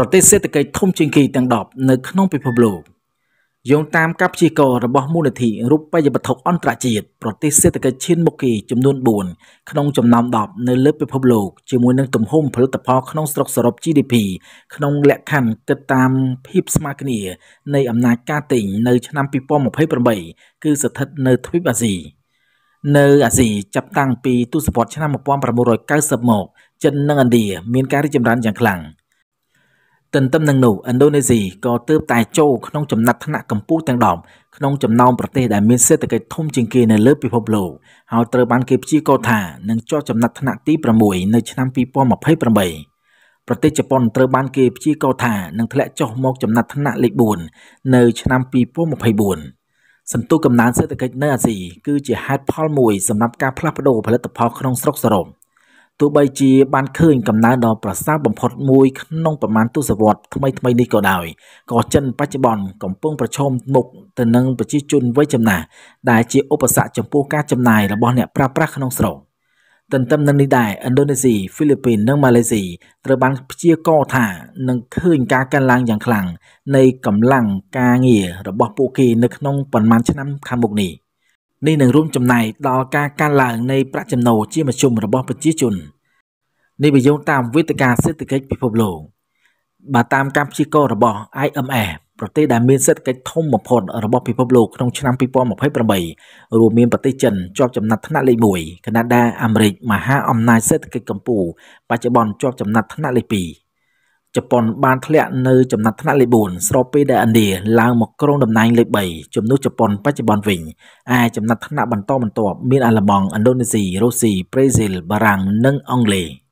ប្រទេសសេដ្ឋកិច្ចធំជាងគេទាំង10នៅក្នុងពិភពលោកយោងតាមការព្យាករណ៍របស់មូលនិធិរូបិយវត្ថុអន្តរជាតិប្រទេសសេដ្ឋកិច្ចឈានមុខគេចំនួន4ក្នុងចំណោម10នៅលើពិភពលោកជាមួយនឹងទំហំផលិតផលក្នុង ស្រុកសរុប GDP ក្នុង លក្ខខណ្ឌគិតតាមភាពស្មើគ្នានៃអំណាចការទិញនៅឆ្នាំ2028គឺស្ថិតនៅទ្វីបអាស៊ីនៅ អាស៊ីចាប់តាំងពីទសវត្សរ៍ឆ្នាំ1990មកចិននិងឥណ្ឌាមានការរីកចម្រើនយ៉ាងខ្លាំង។ទន្ទឹមនឹងនោះឥណ្ឌូនេស៊ីក៏ទើបតែចូលក្នុងចំណាត់ថ្នាក់កម្ពុជាទាំងដប់ក្នុងចំណោមប្រទេសដែលមានសេដ្ឋកិច្ចធំជាងគេនៅលើពិភពលោកហើយត្រូវបាន គេព្យាករណ៍ថានឹងចុះចំណាត់ថ្នាក់ទី6នៅឆ្នាំ2028ប្រទេសជប៉ុនត្រូវបានគេព្យាករណ៍ថានឹងធ្លាក់ចុះមកចំណាត់ថ្នាក់លេខ4នៅ ឆ្នាំ2024សន្ទុះកំណើនសេដ្ឋកិច្ចនៅអាស៊ីគឺជាហេតុផលមួយសម្រាប់ការផ្លាស់ប្តូរផលិតផលក្នុងស្រុកសរុប។ទោះបីជាបានឃើញកំណើនដ៏ប្រសើរបំផុតមួយក្នុងប្រមាណទសវត្សរ៍ថ្មីថ្មីនេះក៏ដោយក៏ចិនបច្ចុប្បន្នកំពុងប្រឈមមុខទៅនឹងប្រជាជនវ័យចំណាស់ដែលជាឧបសគ្គចំពោះការចំណាយរបស់អ្នកប្រើប្រាស់ក្នុងស្រុកទន្ទឹមនឹងនេះដែរឥណ្ឌូនេស៊ីហ្វីលីពីននិងម៉ាឡេស៊ីត្រូវបានព្យាករណ៍ថានឹងឃើញការកើនឡើងយ៉ាងខ្លាំងនៃកម្លាំងការងាររបស់ពួកគេនៅក្នុងប៉ុន្មានឆ្នាំខាងមុខនេះនេះនឹងរួមចំណែកដល់ការកើនឡើងនៃប្រាក់ចំណូលជាមធ្យមរបស់ប្រជាជន។នេះបើយោងតាមវេទិកាសេដ្ឋកិច្ចពិភពលោកបើតាមការព្យាករណ៍របស់ IMF ប្រទេសដែលមានសេដ្ឋកិច្ចធំបំផុត របស់ពិភពលោកក្នុងឆ្នាំ2028រួមមានប្រទេសចិនជាប់ចំណាត់ថ្នាក់លេខ1ខណៈដែលអាមេរិកមហាអំណាចសេដ្ឋកិច្ចកម្ពុជាបច្ចុប្បន្នជាប់ចំណាត់ថ្នាក់លេខ2ជប៉ុនបានធ្លាក់នៅចំណាត់ថ្នាក់លេខ4ស្របពេលដែលឥណ្ឌាឡើងមកគ្រងតំណែងលេខ3ជំនួសជប៉ុនបច្ចុប្បន្នវិញឯចំណាត់ថ្នាក់បន្តបន្ទាប់មានអាល្លឺម៉ង់ឥណ្ឌូនេស៊ីរុស្ស៊ីប្រេស៊ីលបារាំងនិងអង់គ្លេស។